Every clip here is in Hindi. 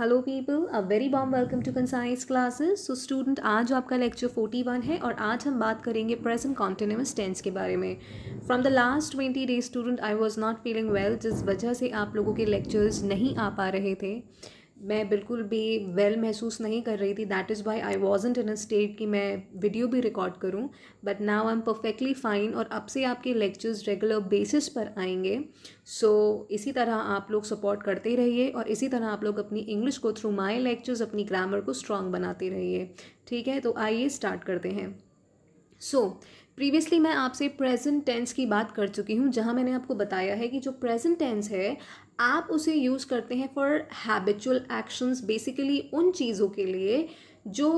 hello people a very warm welcome to conscience classes so student आज आपका लेक्चर फोर्टी वन है और आज हम बात करेंगे प्रेजेंट कॉन्टिन्यूस टेंस के बारे में from the last twenty days student I was not feeling well जिस वजह से आप लोगों के लेक्चर्स नहीं आ पा रहे थे मैं बिल्कुल भी वेल महसूस नहीं कर रही थी that is why I wasn't in a state कि मैं वीडियो भी रिकॉर्ड करूं but now I am perfectly fine और अब से आपके लेक्चर्स रेगुलर बेसिस पर आएंगे सो so, इसी तरह आप लोग सपोर्ट करते रहिए और इसी तरह आप लोग अपनी इंग्लिश को थ्रू माई लेक्चर्स अपनी ग्रामर को स्ट्रॉन्ग बनाते रहिए ठीक है तो आइए स्टार्ट करते हैं सो so, प्रीवियसली मैं आपसे प्रेजेंट टेंस की बात कर चुकी हूँ जहाँ मैंने आपको बताया है कि जो प्रेजेंट टेंस है आप उसे यूज़ करते हैं फॉर हैबिचुअल एक्शंस बेसिकली उन चीज़ों के लिए जो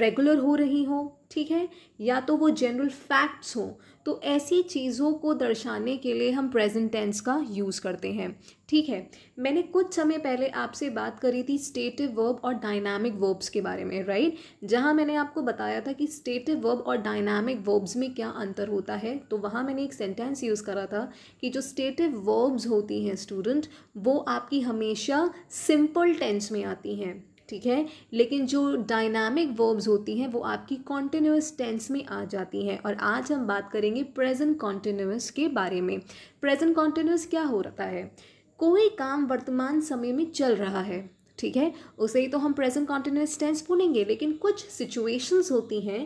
रेगुलर हो रही हो ठीक है या तो वो जनरल फैक्ट्स हों तो ऐसी चीज़ों को दर्शाने के लिए हम प्रेजेंट टेंस का यूज़ करते हैं ठीक है मैंने कुछ समय पहले आपसे बात करी थी स्टेटिव वर्ब और डायनामिक वर्ब्स के बारे में राइट जहाँ मैंने आपको बताया था कि स्टेटिव वर्ब और डायनामिक वर्ब्स में क्या अंतर होता है तो वहाँ मैंने एक सेंटेंस यूज़ करा था कि जो स्टेटिव वर्ब्स होती हैं स्टूडेंट वो आपकी हमेशा सिंपल टेंस में आती हैं ठीक है लेकिन जो डायनामिक वर्ब्स होती हैं वो आपकी कॉन्टिन्यूस टेंस में आ जाती हैं और आज हम बात करेंगे प्रेजेंट कॉन्टिन्यूस के बारे में प्रेजेंट कॉन्टिन्यूस क्या हो रहा है कोई काम वर्तमान समय में चल रहा है ठीक है उसे ही तो हम प्रेजेंट कॉन्टिन्यूस टेंस बोलेंगे लेकिन कुछ सिचुएशंस होती हैं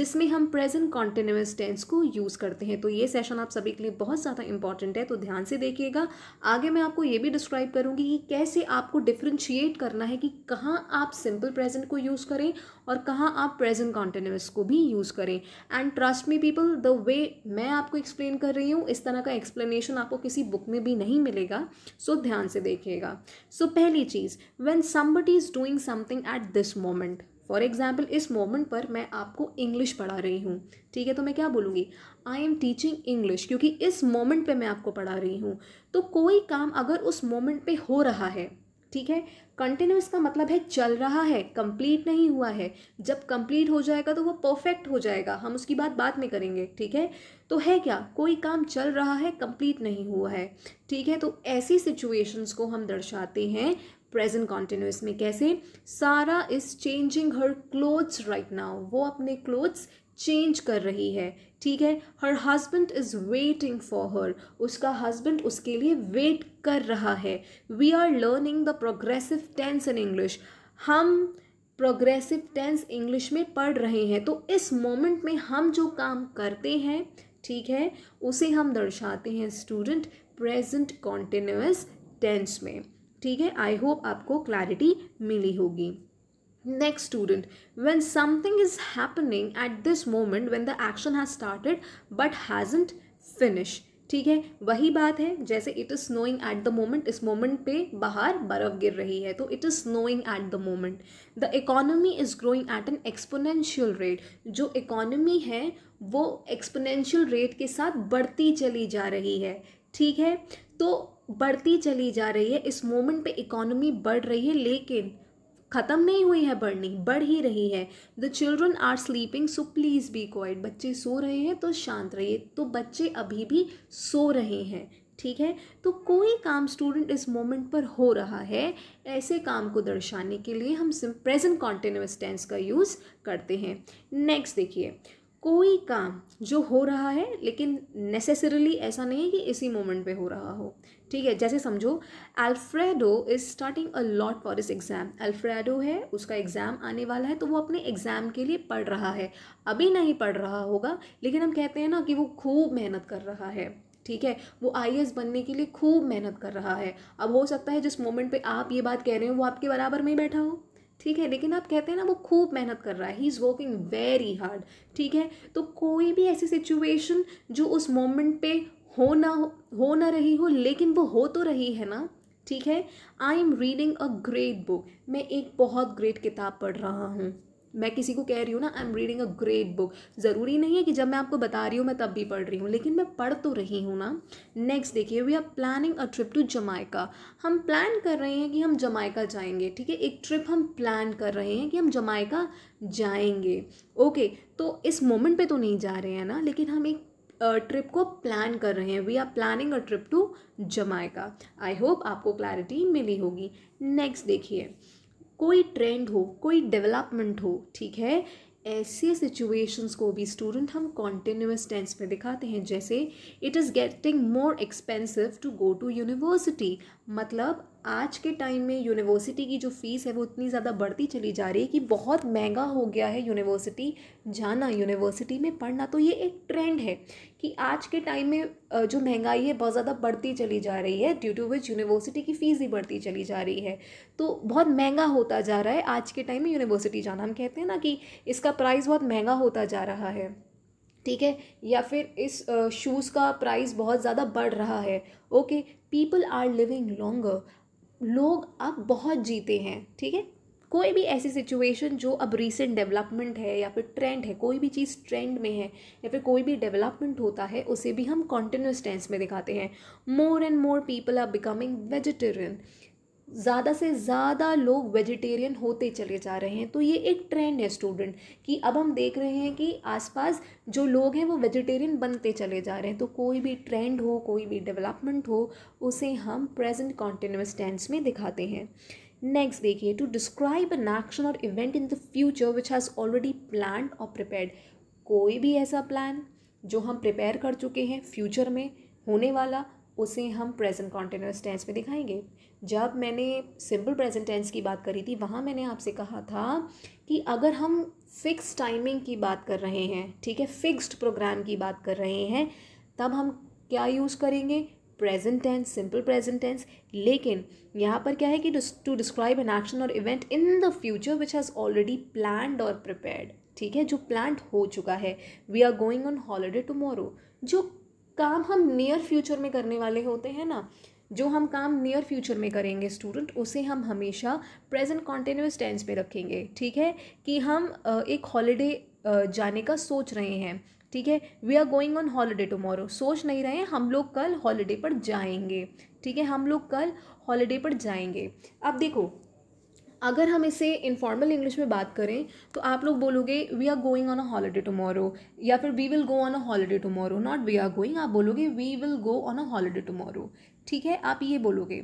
जिसमें हम प्रेजेंट कॉन्टिन्यूस टेंस को यूज़ करते हैं तो ये सेशन आप सभी के लिए बहुत ज़्यादा इंपॉर्टेंट है तो ध्यान से देखिएगा आगे मैं आपको ये भी डिस्क्राइब करूँगी कि कैसे आपको डिफ्रेंशिएट करना है कि कहाँ आप सिंपल प्रेजेंट को यूज़ करें और कहाँ आप प्रेजेंट कॉन्टिन्यूस को भी यूज़ करें and trust me people the way मैं आपको एक्सप्लेन कर रही हूँ इस तरह का एक्सप्लेनेशन आपको किसी बुक में भी नहीं मिलेगा सो so ध्यान से देखिएगा सो so, पहली चीज़ when somebody is doing something at this moment for example इस मोमेंट पर मैं आपको इंग्लिश पढ़ा रही हूँ ठीक है तो मैं क्या बोलूँगी आई एम टीचिंग इंग्लिश क्योंकि इस मोमेंट पे मैं आपको पढ़ा रही हूँ तो कोई काम अगर उस मोमेंट पे हो रहा है ठीक है कंटिन्यूस का मतलब है चल रहा है कंप्लीट नहीं हुआ है जब कंप्लीट हो जाएगा तो वो परफेक्ट हो जाएगा हम उसकी बात बाद में करेंगे ठीक है तो है क्या कोई काम चल रहा है कंप्लीट नहीं हुआ है ठीक है तो ऐसी सिचुएशंस को हम दर्शाते हैं प्रेजेंट कॉन्टिन्यूस में कैसे Sara is changing her clothes right now वो अपने क्लोथ्स चेंज कर रही है ठीक है her husband is waiting for her उसका हस्बैंड उसके लिए वेट कर रहा है we are learning the progressive tense in English हम प्रोग्रेसिव टेंस इंग्लिश में पढ़ रहे हैं तो इस मोमेंट में हम जो काम करते हैं ठीक है उसे हम दर्शाते हैं स्टूडेंट प्रेजेंट कॉन्टिन्यूस टेंस में ठीक है आई होप आपको क्लैरिटी मिली होगी next student when something is happening at this moment when the action has started but hasn't finished ठीक है वही बात है जैसे it is snowing at the moment इस मोमेंट पे बाहर बर्फ़ गिर रही है तो it is snowing at the moment the economy is growing at an exponential rate जो इकोनॉमी है वो एक्सपोनेंशियल रेट के साथ बढ़ती चली जा रही है ठीक है तो बढ़ती चली जा रही है इस मोमेंट पे इकोनॉमी बढ़ रही है लेकिन ख़त्म नहीं हुई है बढ़नी बढ़ ही रही है the children are sleeping so please be quiet बच्चे सो रहे हैं तो शांत रहिए तो बच्चे अभी भी सो रहे हैं ठीक है तो कोई काम स्टूडेंट इस मोमेंट पर हो रहा है ऐसे काम को दर्शाने के लिए हम प्रेजेंट कॉन्टिन्यूस टेंस का यूज़ करते हैं नेक्स्ट देखिए कोई काम जो हो रहा है लेकिन नेसेसरली ऐसा नहीं है कि इसी मोमेंट पे हो रहा हो ठीक है जैसे समझो Alfredo is starting a lot for this exam Alfredo है उसका एग्ज़ाम आने वाला है तो वो अपने एग्ज़ाम के लिए पढ़ रहा है अभी नहीं पढ़ रहा होगा लेकिन हम कहते हैं ना कि वो खूब मेहनत कर रहा है ठीक है वो आई बनने के लिए खूब मेहनत कर रहा है अब हो सकता है जिस मोमेंट पे आप ये बात कह रहे हो वो आपके बराबर में ही बैठा हो ठीक है लेकिन आप कहते हैं ना वो खूब मेहनत कर रहा है he is working very hard ठीक है तो कोई भी ऐसी सिचुएशन जो उस मोमेंट पे हो ना हो, हो ना रही हो लेकिन वो हो तो रही है ना ठीक है I am reading a great book मैं एक बहुत ग्रेट किताब पढ़ रहा हूँ मैं किसी को कह रही हूँ ना I am reading a great book ज़रूरी नहीं है कि जब मैं आपको बता रही हूँ मैं तब भी पढ़ रही हूँ लेकिन मैं पढ़ तो रही हूँ ना नेक्स्ट देखिए we are planning a trip to Jamaica हम प्लान कर रहे हैं कि हम जमाइका जाएंगे ठीक है एक ट्रिप हम प्लान कर रहे हैं कि हम जमाइका जाएंगे ओके okay, तो इस मोमेंट पे तो नहीं जा रहे हैं ना लेकिन हम एक ट्रिप को प्लान कर रहे हैं we are planning a trip to Jamaica I hope आपको क्लैरिटी मिली होगी नेक्स्ट देखिए कोई ट्रेंड हो कोई डेवलपमेंट हो ठीक है ऐसे सिचुएशंस को भी स्टूडेंट हम कॉन्टिन्यूस टेंस में दिखाते हैं जैसे it is getting more expensive to go to university मतलब आज के टाइम में यूनिवर्सिटी की जो फ़ीस है वो इतनी ज़्यादा बढ़ती चली जा रही है कि बहुत महंगा हो गया है यूनिवर्सिटी जाना यूनिवर्सिटी में पढ़ना तो ये एक ट्रेंड है कि आज के टाइम में जो महंगाई है बहुत ज़्यादा बढ़ती चली जा रही है ड्यू टू विच यूनिवर्सिटी की फ़ीस भी बढ़ती चली जा रही है तो बहुत महंगा होता जा रहा है आज के टाइम में यूनिवर्सिटी जाना हम कहते हैं ना कि इसका प्राइस बहुत महंगा होता जा रहा है ठीक है या फिर इस शूज़ का प्राइस बहुत ज़्यादा बढ़ रहा है okay people are living longer लोग अब बहुत जीते हैं ठीक है कोई भी ऐसी सिचुएशन जो अब रिसेंट डेवलपमेंट है या फिर ट्रेंड है कोई भी चीज़ ट्रेंड में है या फिर कोई भी डेवलपमेंट होता है उसे भी हम कॉन्टिन्यूस टेंस में दिखाते हैं more and more people are becoming vegetarian ज़्यादा से ज़्यादा लोग वेजिटेरियन होते चले जा रहे हैं तो ये एक ट्रेंड है स्टूडेंट कि अब हम देख रहे हैं कि आसपास जो लोग हैं वो वेजिटेरियन बनते चले जा रहे हैं तो कोई भी ट्रेंड हो कोई भी डेवलपमेंट हो उसे हम प्रेजेंट कॉन्टिन्यूस टेंस में दिखाते हैं नेक्स्ट देखिए to describe an action or event in the future which has already plan or prepare कोई भी ऐसा प्लान जो हम प्रिपेयर कर चुके हैं फ्यूचर में होने वाला उसे हम प्रेजेंट कॉन्टिन्यूस टेंस में दिखाएंगे जब मैंने सिंपल प्रेजेंट टेंस की बात करी थी वहाँ मैंने आपसे कहा था कि अगर हम फिक्स टाइमिंग की बात कर रहे हैं ठीक है फिक्स्ड प्रोग्राम की बात कर रहे हैं तब हम क्या यूज़ करेंगे present tense simple present tense लेकिन यहाँ पर क्या है कि to describe an action or event in the future which has already planned or prepared ठीक है जो प्लान हो चुका है we are going on holiday tomorrow जो काम हम नियर फ्यूचर में करने वाले होते हैं ना जो हम काम नियर फ्यूचर में करेंगे स्टूडेंट उसे हम हमेशा प्रेजेंट कॉन्टिन्यूस टेंस में रखेंगे ठीक है कि हम एक हॉलीडे जाने का सोच रहे हैं ठीक है we are going on holiday tomorrow सोच नहीं रहे हम लोग कल हॉलीडे पर जाएंगे ठीक है हम लोग कल हॉलीडे पर जाएंगे अब देखो अगर हम इसे इनफॉर्मल इंग्लिश में बात करें तो आप लोग बोलोगे we are going on a holiday tomorrow या फिर we will go on a holiday tomorrow not we are going आप बोलोगे we will go on a holiday tomorrow ठीक है आप ये बोलोगे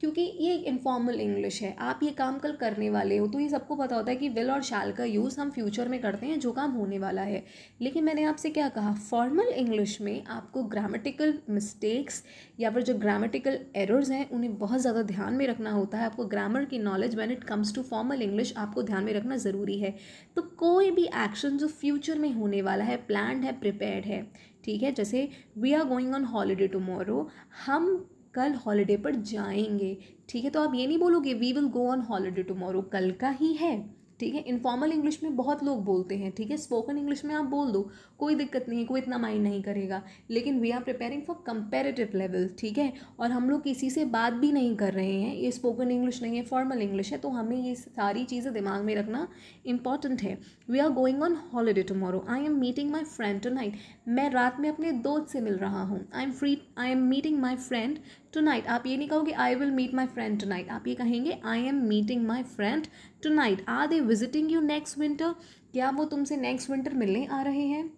क्योंकि ये एक इनफॉर्मल इंग्लिश है आप ये काम कल करने वाले हो तो ये सबको पता होता है कि विल और शाल का यूज़ हम फ्यूचर में करते हैं जो काम होने वाला है लेकिन मैंने आपसे क्या कहा फॉर्मल इंग्लिश में आपको ग्रामेटिकल मिस्टेक्स या फिर जो ग्रामेटिकल एरर्स हैं उन्हें बहुत ज़्यादा ध्यान में रखना होता है आपको ग्रामर की knowledge when it comes comes to formal English आपको ध्यान में रखना ज़रूरी है तो कोई भी एक्शन जो फ्यूचर में होने वाला है प्लान है प्रिपेयर्ड है ठीक है जैसे we are going on holiday tomorrow हम कल हॉलीडे पर जाएंगे ठीक है तो आप ये नहीं बोलोगे we will go on holiday tomorrow कल का ही है ठीक है इनफॉर्मल इंग्लिश में बहुत लोग बोलते हैं ठीक है स्पोकन इंग्लिश में आप बोल दो कोई दिक्कत नहीं है कोई इतना माइंड नहीं करेगा लेकिन we are preparing for comparative level ठीक है और हम लोग किसी से बात भी नहीं कर रहे हैं ये स्पोकन इंग्लिश नहीं है फॉर्मल इंग्लिश है तो हमें ये सारी चीज़ें दिमाग में रखना इंपॉर्टेंट है we are going on holiday tomorrow I am meeting my friend tonight मैं रात में अपने दोस्त से मिल रहा हूँ I am free I am meeting my friend tonight आप ये नहीं कहोगे I will meet my friend tonight आप ये कहेंगे I am meeting my friend tonight are they visiting you next winter क्या वो तुमसे नेक्स्ट विंटर मिलने आ रहे हैं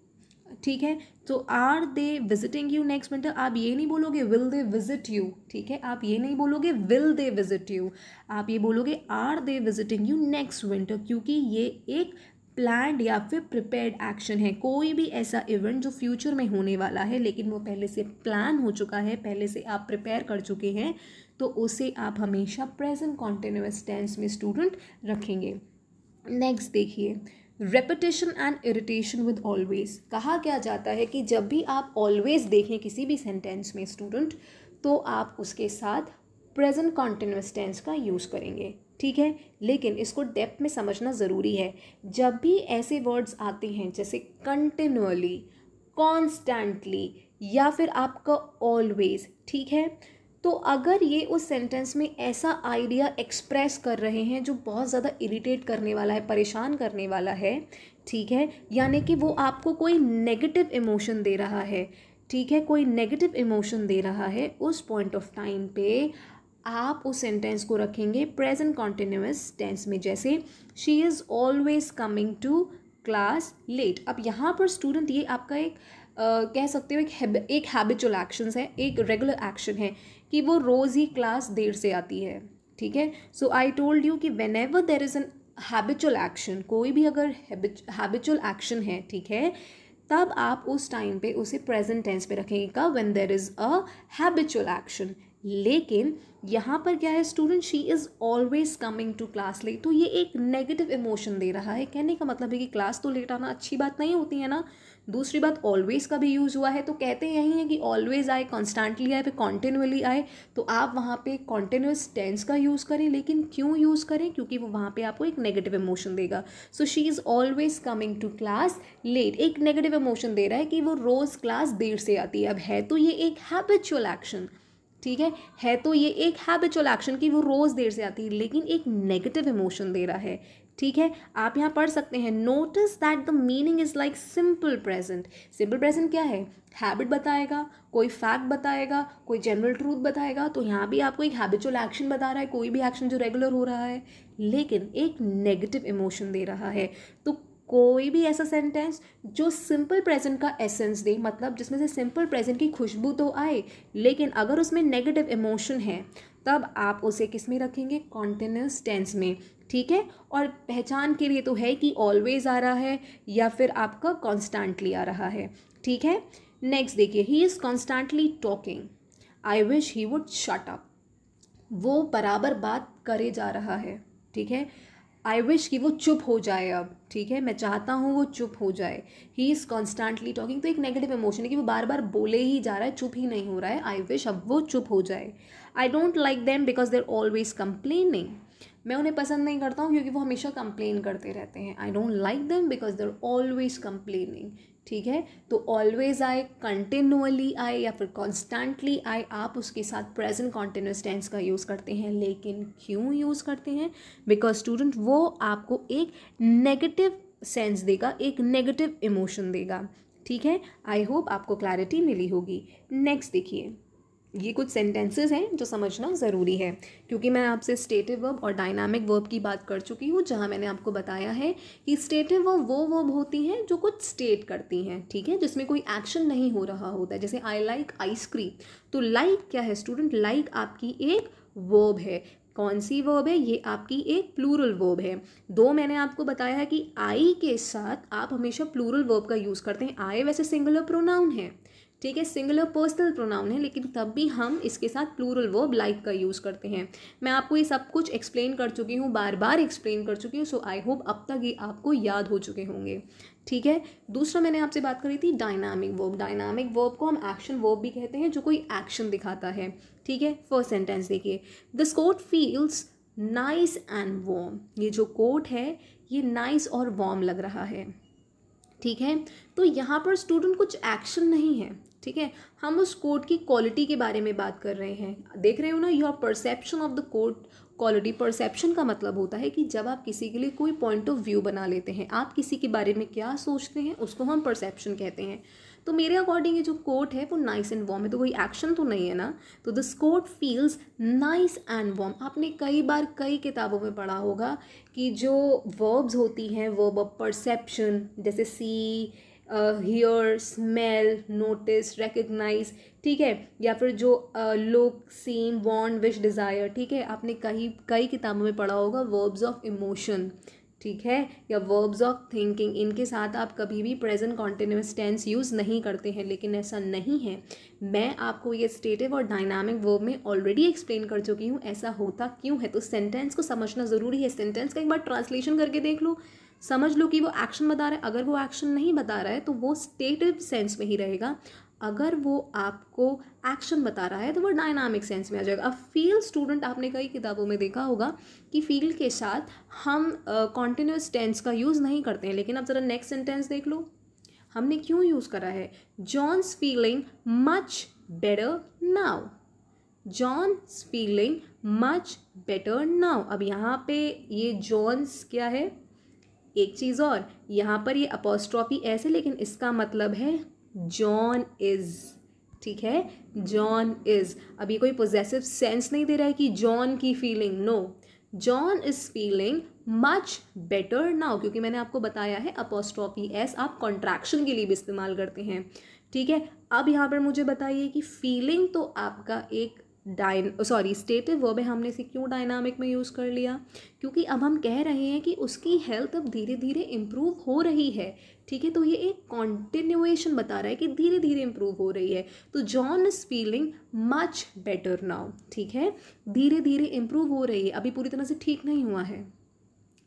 ठीक है तो are they visiting you next winter आप ये नहीं बोलोगे विल दे विजिट यू ठीक है आप ये नहीं बोलोगे विल दे विजिट यू आप ये बोलोगे are they visiting you next winter क्योंकि ये एक प्लान्ड या फिर प्रिपेयर्ड एक्शन है कोई भी ऐसा इवेंट जो फ्यूचर में होने वाला है लेकिन वो पहले से प्लान हो चुका है पहले से आप प्रिपेयर कर चुके हैं तो उसे आप हमेशा प्रेजेंट कॉन्टिन्यूस टेंस में स्टूडेंट रखेंगे नेक्स्ट देखिए repetition and irritation with always कहा क्या जाता है कि जब भी आप ऑलवेज देखें किसी भी सेंटेंस में स्टूडेंट तो आप उसके साथ प्रेजेंट कॉन्टिन्यूस टेंस का यूज़ करेंगे ठीक है लेकिन इसको डेप्थ में समझना ज़रूरी है जब भी ऐसे वर्ड्स आते हैं जैसे कंटिन्यूअली कॉन्स्टेंटली या फिर आपका ऑलवेज ठीक है तो अगर ये उस सेंटेंस में ऐसा आइडिया एक्सप्रेस कर रहे हैं जो बहुत ज़्यादा इरिटेट करने वाला है परेशान करने वाला है ठीक है यानी कि वो आपको कोई नेगेटिव इमोशन दे रहा है ठीक है कोई नेगेटिव इमोशन दे रहा है उस पॉइंट ऑफ टाइम पे आप उस सेंटेंस को रखेंगे प्रेजेंट कॉन्टिन्यूस टेंस में जैसे she is always coming to class late अब यहाँ पर स्टूडेंट ये आपका एक Uh, कह सकते हो एक हैब, एक हैबिचुअल एक्शंस है एक रेगुलर एक्शन है कि वो रोज़ ही क्लास देर से आती है ठीक है सो आई टोल्ड यू कि whenever there is an habitual action कोई भी अगर हैबिचुअल एक्शन है ठीक है तब आप उस टाइम पे उसे प्रेजेंट टेंस पे रखेंगे का when there is a habitual action लेकिन यहाँ पर क्या है student she is always coming to class late तो ये एक नेगेटिव इमोशन दे रहा है कहने का मतलब है कि क्लास तो लेट आना अच्छी बात नहीं होती है ना दूसरी बात ऑलवेज़ का भी यूज़ हुआ है तो कहते यही है कि ऑलवेज़ आए कॉन्स्टेंटली आए फिर कॉन्टिन्यूली आए तो आप वहाँ पे कॉन्टिन्यूस टेंस का यूज़ करें लेकिन क्यों यूज़ करें क्योंकि वो वहाँ पे आपको एक नेगेटिव इमोशन देगा so she is always coming to class late एक नेगेटिव इमोशन दे रहा है कि वो रोज़ क्लास देर से आती है अब है तो ये एक हैबिचुअल एक्शन ठीक है है तो ये एक हैबिचुअल एक्शन कि वो रोज़ देर से आती है लेकिन एक नेगेटिव इमोशन दे रहा है ठीक है आप यहाँ पढ़ सकते हैं notice that the meaning is like simple present simple present क्या है हैबिट बताएगा कोई फैक्ट बताएगा कोई जनरल ट्रूथ बताएगा तो यहाँ भी आपको एक हैबिचुअल एक्शन बता रहा है कोई भी एक्शन जो रेगुलर हो रहा है लेकिन एक नेगेटिव इमोशन दे रहा है तो कोई भी ऐसा सेंटेंस जो सिंपल प्रेजेंट का एसेंस दे मतलब जिसमें से सिंपल प्रेजेंट की खुशबू तो आए लेकिन अगर उसमें नेगेटिव इमोशन है तब आप उसे किस में रखेंगे कॉन्टिन्यूस टेंस में ठीक है और पहचान के लिए तो है कि ऑलवेज आ रहा है या फिर आपका कॉन्स्टेंटली आ रहा है ठीक है नेक्स्ट देखिए he is constantly talking I wish he would shut up वो बराबर बात करे जा रहा है ठीक है आई विश कि वो चुप हो जाए अब ठीक है मैं चाहता हूँ वो चुप हो जाए ही इज़ कॉन्स्टांटली टॉकिंग तो एक नेगेटिव इमोशन है कि वो बार बार बोले ही जा रहा है चुप ही नहीं हो रहा है आई विश अब वो चुप हो जाए I don't like them because they're always complaining मैं उन्हें पसंद नहीं करता हूँ क्योंकि वो हमेशा कंप्लेन करते रहते हैं I don't like them because they're always complaining ठीक है तो ऑलवेज आए कंटिन्यूअली आए या फिर कॉन्स्टेंटली आए आप उसके साथ प्रेजेंट कॉन्टिन्यूस टेंस का यूज़ करते हैं लेकिन क्यों यूज़ करते हैं बिकॉज स्टूडेंट वो आपको एक नेगेटिव सेंस देगा एक नेगेटिव इमोशन देगा ठीक है आई होप आपको क्लैरिटी मिली होगी नेक्स्ट देखिए ये कुछ सेंटेंसेस हैं जो समझना ज़रूरी है क्योंकि मैं आपसे स्टेटिव वर्ब और डायनामिक वर्ब की बात कर चुकी हूँ जहाँ मैंने आपको बताया है कि स्टेटिव वर्ब वो वर्ब होती हैं जो कुछ स्टेट करती हैं ठीक है जिसमें कोई एक्शन नहीं हो रहा होता है जैसे आई लाइक आइसक्रीम तो लाइक like क्या है स्टूडेंट लाइक like आपकी एक वर्ब है कौन सी वर्ब है ये आपकी एक प्लूरल वर्ब है दो मैंने आपको बताया है कि आई के साथ आप हमेशा प्लूरल वर्ब का यूज़ करते हैं आई वैसे सिंगुलर प्रोनाउन है ठीक है सिंगुलर पर्सनल प्रोनाउन है लेकिन तब भी हम इसके साथ प्लूरल वर्ब लाइक का यूज़ करते हैं मैं आपको ये सब कुछ एक्सप्लेन कर चुकी हूँ बार बार एक्सप्लेन कर चुकी हूँ सो आई होप अब तक ये आपको याद हो चुके होंगे ठीक है दूसरा मैंने आपसे बात करी थी डायनामिक वर्ब डायनामिक वर्ब को हम एक्शन वर्ब भी कहते हैं जो कोई एक्शन दिखाता है ठीक है फर्स्ट सेंटेंस देखिए the coat feels nice and warm ये जो कोट है ये नाइस और वॉम लग रहा है ठीक है तो यहाँ पर स्टूडेंट कुछ एक्शन नहीं है ठीक है हम उस कोट की क्वालिटी के बारे में बात कर रहे हैं देख रहे हो ना your perception of the coat quality perception का मतलब होता है कि जब आप किसी के लिए कोई पॉइंट ऑफ व्यू बना लेते हैं आप किसी के बारे में क्या सोचते हैं उसको हम परसेप्शन कहते हैं तो मेरे अकॉर्डिंग ये जो कोट है वो नाइस एंड वॉम है तो कोई एक्शन तो नहीं है ना तो this coat feels nice and warm आपने कई बार कई किताबों में पढ़ा होगा कि जो वर्ब्स होती हैं वर्ब ऑफ परसेप्शन जैसे see hear smell notice recognise ठीक है या फिर जो look seem want wish desire ठीक है आपने कई कई किताबों में पढ़ा होगा वर्ब्स ऑफ इमोशन ठीक है या वर्ब्स ऑफ थिंकिंग इनके साथ आप कभी भी प्रेजेंट कॉन्टिन्यूस टेंस यूज़ नहीं करते हैं लेकिन ऐसा नहीं है मैं आपको ये स्टेटिव और डायनामिक वर्ब में ऑलरेडी एक्सप्लेन कर चुकी हूँ ऐसा होता क्यों है तो सेंटेंस को समझना ज़रूरी है सेंटेंस का एक बार ट्रांसलेशन करके देख लो समझ लो कि वो एक्शन बता रहा है अगर वो एक्शन नहीं बता रहा है तो वो स्टेटिव सेंस में ही रहेगा अगर वो आपको एक्शन बता रहा है तो वो डायनामिक सेंस में आ जाएगा अब फील्ड स्टूडेंट आपने कई किताबों में देखा होगा कि फील के साथ हम कॉन्टीन्यूस uh, टेंस का यूज़ नहीं करते हैं लेकिन अब ज़रा नेक्स्ट सेंटेंस देख लो हमने क्यों यूज़ करा है John's feeling much better now John's feeling much better now अब यहाँ पे ये जॉन्स क्या है एक चीज़ और यहाँ पर ये अपोस्ट्रॉफी ऐसे लेकिन इसका मतलब है जॉन इज़ ठीक है जॉन इज़ अभी कोई पोजेसिव सेंस नहीं दे रहा है कि जॉन की feeling no John is feeling much better now क्योंकि मैंने आपको बताया है अपोस्ट्रॉफी एस आप कॉन्ट्रैक्शन के लिए भी इस्तेमाल करते हैं ठीक है अब यहाँ पर मुझे बताइए कि फीलिंग तो आपका एक डाइन सॉरी स्टेटिव वर्ब है हमने इसे क्यों डायनामिक में यूज़ कर लिया क्योंकि अब हम कह रहे हैं कि उसकी हेल्थ अब धीरे धीरे इम्प्रूव हो रही है ठीक है तो ये एक कॉन्टिन्यूएशन बता रहा है कि धीरे धीरे इम्प्रूव हो रही है तो John is feeling much better now ठीक है धीरे धीरे इम्प्रूव हो रही है अभी पूरी तरह से ठीक नहीं हुआ है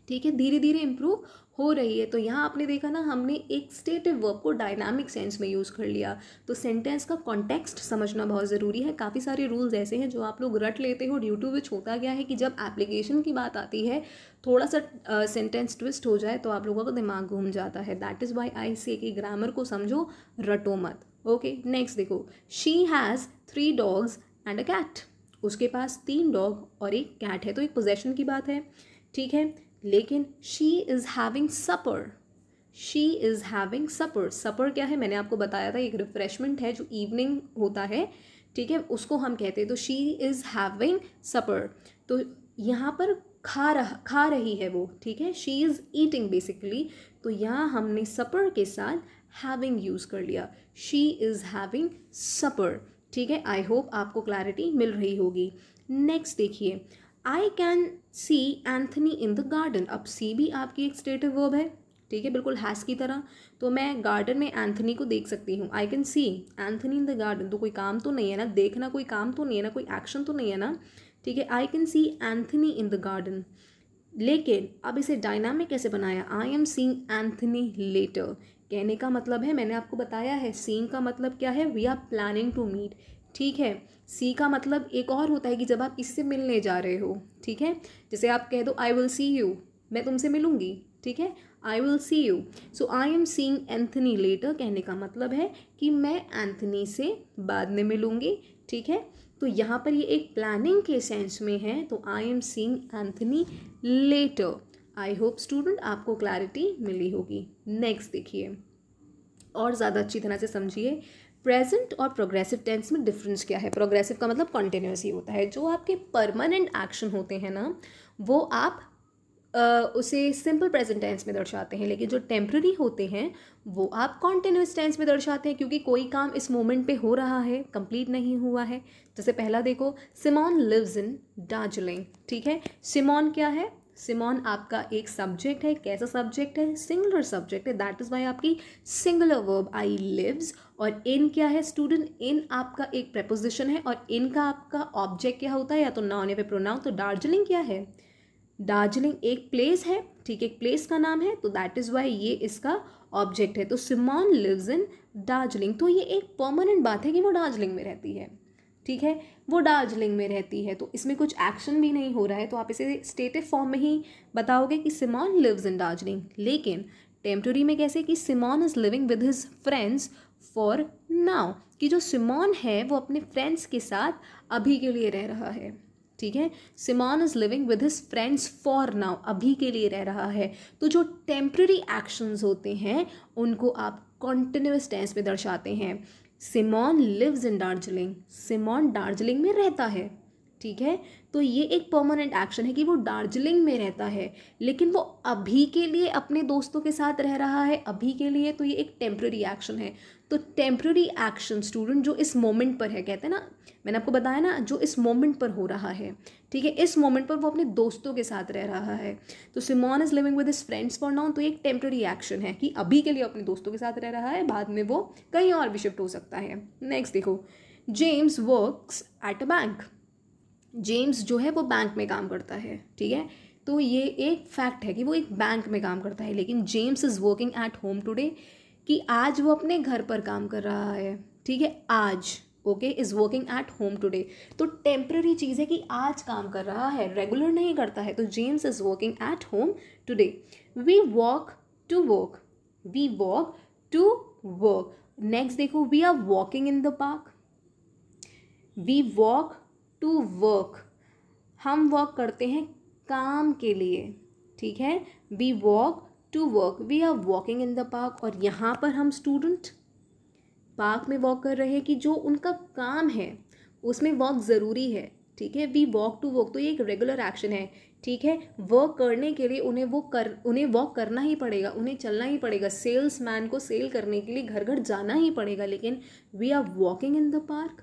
ठीक है धीरे धीरे इम्प्रूव हो रही है तो यहाँ आपने देखा ना हमने एक स्टेटिव वर्ब को डायनामिक सेंस में यूज़ कर लिया तो सेंटेंस का कॉन्टेक्स्ट समझना बहुत ज़रूरी है काफ़ी सारे रूल्स ऐसे हैं जो आप लोग रट लेते हो ड्यू टू विच होता गया है कि जब एप्लीकेशन की बात आती है थोड़ा सा सेंटेंस uh, ट्विस्ट हो जाए तो आप लोगों का दिमाग घूम जाता है दैट इज़ वाई आई से कि ग्रामर को समझो रटो मत ओके नेक्स्ट देखो she has three dogs and a cat उसके पास तीन डॉग और एक कैट है तो एक पोजेशन की बात है ठीक है लेकिन she is having supper she is having supper supper क्या है मैंने आपको बताया था एक रिफ्रेशमेंट है जो इवनिंग होता है ठीक है उसको हम कहते हैं तो शी इज़ हैविंग सपर तो यहाँ पर खा रहा खा रही है वो ठीक है शी इज़ ईटिंग बेसिकली तो यहाँ हमने सपर के साथ हैविंग यूज़ कर लिया शी इज़ हैविंग सपर ठीक है आई होप आपको क्लैरिटी मिल रही होगी नेक्स्ट देखिए I can see Anthony in the garden अब सी भी आपकी एक स्टेटिव वर्ब है ठीक है बिल्कुल हैस की तरह तो मैं गार्डन में एंथनी को देख सकती हूँ I can see Anthony in the garden तो कोई काम तो नहीं है ना देखना कोई काम तो नहीं है ना कोई एक्शन तो नहीं है ना ठीक है I can see Anthony in the garden लेकिन अब इसे डायनामिक कैसे बनाया I am seeing Anthony later कहने का मतलब है मैंने आपको बताया है सींग का मतलब क्या है we are planning to meet ठीक है सी का मतलब एक और होता है कि जब आप इससे मिलने जा रहे हो ठीक है जैसे आप कह दो आई विल सी यू मैं तुमसे मिलूंगी ठीक है I will see you so I am seeing Anthony later कहने का मतलब है कि मैं एंथनी से बाद में मिलूंगी ठीक है तो यहाँ पर ये एक प्लानिंग के सेंस में है तो I am seeing Anthony later I hope student आपको क्लैरिटी मिली होगी नेक्स्ट देखिए और ज़्यादा अच्छी तरह से समझिए प्रेजेंट और प्रोग्रेसिव टेंस में डिफरेंस क्या है प्रोग्रेसिव का मतलब कॉन्टिन्यूस ही होता है जो आपके परमानेंट एक्शन होते हैं ना वो आप आ, उसे सिंपल प्रेजेंट टेंस में दर्शाते हैं लेकिन जो टेम्प्ररी होते हैं वो आप कॉन्टिन्यूस टेंस में दर्शाते हैं क्योंकि कोई काम इस मोमेंट पे हो रहा है कंप्लीट नहीं हुआ है जैसे पहला देखो सिमॉन लिव्स इन दार्जिलिंग ठीक है सिमॉन क्या है सिमॉन आपका एक सब्जेक्ट है कैसा सब्जेक्ट है सिंगुलर सब्जेक्ट है दैट इज़ वाई आपकी सिंगुलर वर्ब आई लिव्स और इन क्या है स्टूडेंट इन आपका एक प्रपोजिशन है और इनका आपका ऑब्जेक्ट क्या होता है या तो ना होने पे प्रोनाउन तो दार्जिलिंग क्या है दार्जिलिंग एक प्लेस है ठीक एक प्लेस का नाम है तो दैट इज़ वाई ये इसका ऑब्जेक्ट है तो सिमॉन लिव्स इन दार्जिलिंग तो ये एक परमानेंट बात है कि वो दार्जिलिंग में रहती है ठीक है वो दार्जिलिंग में रहती है तो इसमें कुछ एक्शन भी नहीं हो रहा है तो आप इसे स्टेटिव फॉर्म में ही बताओगे कि सिमॉन लिव्स इन दार्जिलिंग लेकिन टेम्प्रेरी में कैसे कि Simon is living with his friends for now कि जो सिमॉन है वो अपने फ्रेंड्स के साथ अभी के लिए रह रहा है ठीक है Simon is living with his friends for now अभी के लिए रह रहा है तो जो टेम्प्ररी एक्शंस होते हैं उनको आप कॉन्टिन्यूस टेंस में दर्शाते हैं Simon lives in Darjeeling Simon Darjeeling में रहता है ठीक है तो ये एक परमानेंट एक्शन है कि वो दार्जिलिंग में रहता है लेकिन वो अभी के लिए अपने दोस्तों के साथ रह रहा है अभी के लिए तो ये एक टेम्प्रेरी एक्शन है तो टेम्प्रेरी एक्शन स्टूडेंट जो इस मोमेंट पर है कहते हैं ना मैंने आपको बताया ना जो इस मोमेंट पर हो रहा है ठीक है इस मोमेंट पर वो अपने दोस्तों के साथ रह रहा है तो Simon is living with his friends for now तो एक टेम्प्ररी एक्शन है कि अभी के लिए अपने दोस्तों के साथ रह रहा है बाद में वो कहीं और भी शिफ्ट हो सकता है नेक्स्ट देखो James works at a bank James जो है वो बैंक में काम करता है ठीक है तो ये एक फैक्ट है कि वो एक बैंक में काम करता है लेकिन James is working at home today कि आज वो अपने घर पर काम कर रहा है ठीक है आज okay is working at home today तो टेम्प्ररी चीज़ है कि आज काम कर रहा है रेगुलर नहीं करता है तो James is working at home today we walk to work we walk to work next देखो we are walking in the park we walk to work हम वॉक करते हैं काम के लिए ठीक है we walk to work we are walking in the park और यहाँ पर हम स्टूडेंट पार्क में वॉक कर रहे हैं कि जो उनका काम है उसमें वॉक ज़रूरी है ठीक है वी वॉक टू वॉक तो ये एक रेगुलर एक्शन है ठीक है वर्क करने के लिए उन्हें वो कर उन्हें वॉक करना ही पड़ेगा उन्हें चलना ही पड़ेगा सेल्स मैन को सेल करने के लिए घर घर जाना ही पड़ेगा लेकिन we are walking in the park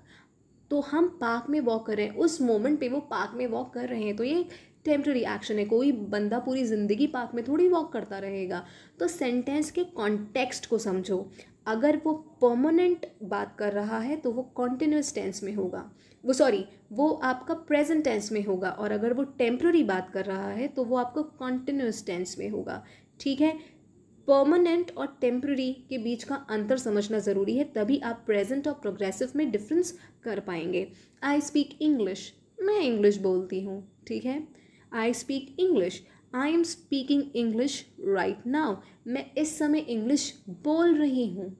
तो हम पार्क में वॉक कर रहे हैं उस मोमेंट पे वो पार्क में वॉक कर रहे हैं तो ये टेम्प्ररी एक्शन है कोई बंदा पूरी ज़िंदगी पार्क में थोड़ी वॉक करता रहेगा तो सेंटेंस के कॉन्टेक्स्ट को समझो अगर वो परमानेंट बात कर रहा है तो वो कॉन्टिन्यूस टेंस में होगा वो सॉरी वो आपका प्रेजेंट टेंस में होगा और अगर वो टेम्प्ररी बात कर रहा है तो वो आपका कॉन्टिन्यूस टेंस में होगा ठीक है परमानेंट और टेम्प्ररी के बीच का अंतर समझना ज़रूरी है तभी आप प्रेजेंट और प्रोग्रेसिव में डिफरेंस कर पाएंगे आई स्पीक इंग्लिश मैं इंग्लिश बोलती हूँ ठीक है I speak English I am speaking English right now मैं इस समय इंग्लिश बोल रही हूँ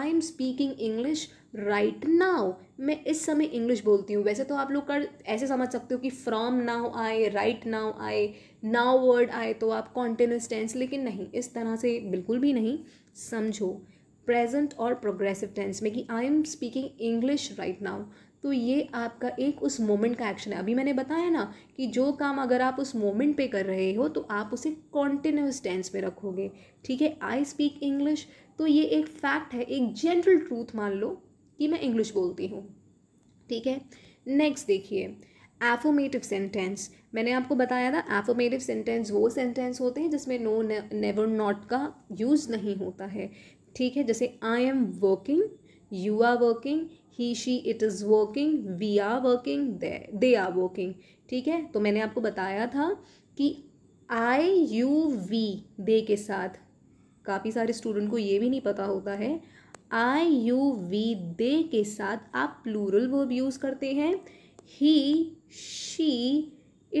I am speaking English right now मैं इस समय इंग्लिश बोलती हूँ वैसे तो आप लोग कर ऐसे समझ सकते हो कि फ्रॉम नाउ आए राइट नाउ आए नाउ वर्ड आए तो आप कॉन्टिन्यूस टेंस लेकिन नहीं इस तरह से बिल्कुल भी नहीं समझो प्रेजेंट और प्रोग्रेसिव टेंस में कि I am speaking English right now तो ये आपका एक उस मोमेंट का एक्शन है अभी मैंने बताया ना कि जो काम अगर आप उस मोमेंट पे कर रहे हो तो आप उसे कॉन्टिन्यूस टेंस में रखोगे ठीक है आई स्पीक इंग्लिश तो ये एक फैक्ट है एक जनरल ट्रूथ मान लो कि मैं इंग्लिश बोलती हूँ ठीक है नेक्स्ट देखिए एफोमेटिव सेंटेंस मैंने आपको बताया था एफोमेटिव सेंटेंस वो सेंटेंस होते हैं जिसमें नो नेवर नॉट का यूज़ नहीं होता है ठीक है जैसे I am working you are working he she it is working we are working they are working ठीक है तो मैंने आपको बताया था कि आई यू वी दे के साथ काफ़ी सारे स्टूडेंट को ये भी नहीं पता होता है आई यू वी दे के साथ आप प्लूरल वर्ब यूज़ करते हैं ही शी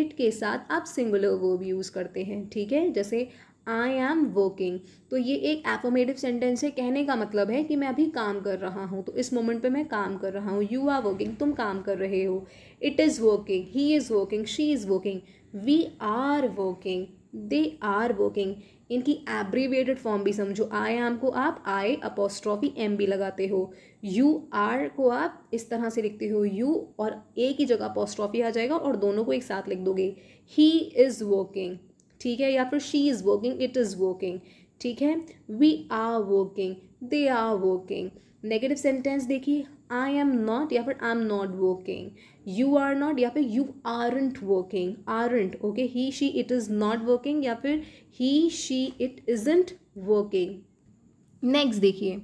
इट के साथ आप सिंगुलर वर्ब यूज़ करते हैं ठीक है जैसे आई एम वर्किंग तो ये एक एफोमेटिव सेंटेंस है कहने का मतलब है कि मैं अभी काम कर रहा हूँ तो इस मोमेंट पे मैं काम कर रहा हूँ यू आर वर्किंग तुम काम कर रहे हो it is working he is working she is working we are working they are working इनकी एब्रीवेटेड फॉर्म भी समझो आई एम को आप आई अपोस्ट्रॉफी एम भी लगाते हो यू आर को आप इस तरह से लिखते हो यू और ए की जगह अपोस्ट्रॉफी आ जाएगा और दोनों को एक साथ लिख दोगे ही इज़ वर्किंग ठीक है या फिर she is working it is working ठीक है we are working they are working negative sentence देखिए आई एम नॉट या फिर I am not working you are not या फिर you aren't working aren't okay he she it is not working या फिर he she it isn't working next देखिए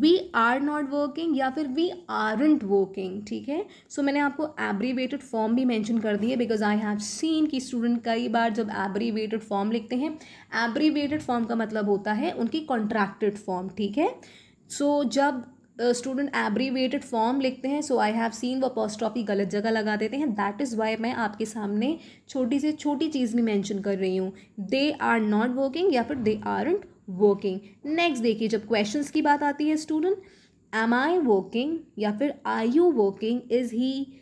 वी आर नॉट वर्किंग या फिर वी आरंट वर्किंग ठीक है सो so, मैंने आपको एब्रीवेटेड फॉर्म भी मैंशन कर दिए बिकॉज आई हैव सीन कि स्टूडेंट कई बार जब एब्रीवेटेड फॉर्म लिखते हैं एब्रीवेटेड फॉर्म का मतलब होता है उनकी कॉन्ट्रैक्टेड फॉर्म ठीक है सो so, जब स्टूडेंट एब्रीवेटेड फॉर्म लिखते हैं सो आई हैव सीन वो पोस्ट गलत जगह लगा देते हैं दैट इज़ वाई मैं आपके सामने छोटी से छोटी चीज़ भी मैंशन कर रही हूँ दे आर नॉट वर्किंग या फिर दे आरंट वर्किंग नेक्स्ट देखिए जब क्वेश्चंस की बात आती है स्टूडेंट एम आई वर्किंग या फिर I you working is he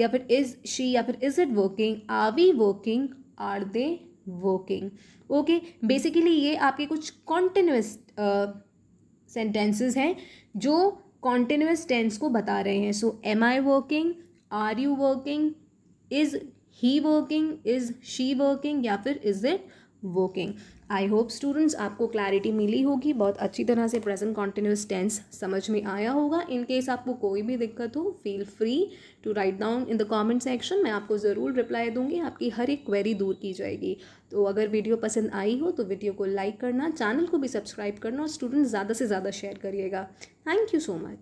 या फिर इज़ शी या फिर is it working are we working are they working okay basically ये आपके कुछ कॉन्टिन्यूस सेंटेंसेस हैं जो कॉन्टिन्यूस टेंस को बता रहे हैं so am I working are you working is he working is she working या फिर is it working I hope students आपको क्लैरिटी मिली होगी बहुत अच्छी तरह से प्रेजेंट कॉन्टिन्यूस टेंस समझ में आया होगा इन केस आपको कोई भी दिक्कत हो feel free to write down in the comment section मैं आपको ज़रूर रिप्लाई दूंगी आपकी हर एक क्वेरी दूर की जाएगी तो अगर वीडियो पसंद आई हो तो वीडियो को लाइक करना चैनल को भी सब्सक्राइब करना और स्टूडेंट्स ज़्यादा से ज़्यादा शेयर करिएगा थैंक यू सो मच